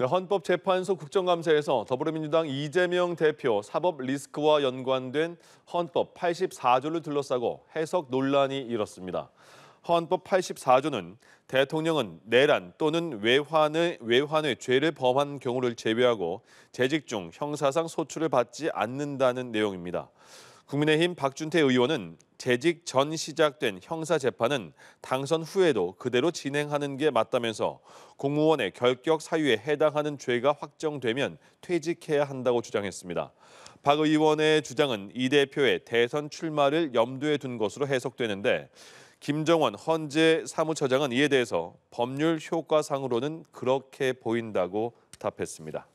네, 헌법재판소 국정감사에서 더불어민주당 이재명 대표 사법 리스크와 연관된 헌법 84조를 둘러싸고 해석 논란이 일었습니다. 헌법 84조는 대통령은 내란 또는 외환의, 외환의 죄를 범한 경우를 제외하고 재직 중 형사상 소출을 받지 않는다는 내용입니다. 국민의힘 박준태 의원은 재직 전 시작된 형사 재판은 당선 후에도 그대로 진행하는 게 맞다면서 공무원의 결격 사유에 해당하는 죄가 확정되면 퇴직해야 한다고 주장했습니다. 박 의원의 주장은 이 대표의 대선 출마를 염두에 둔 것으로 해석되는데 김정원 헌재 사무처장은 이에 대해서 법률 효과상으로는 그렇게 보인다고 답했습니다.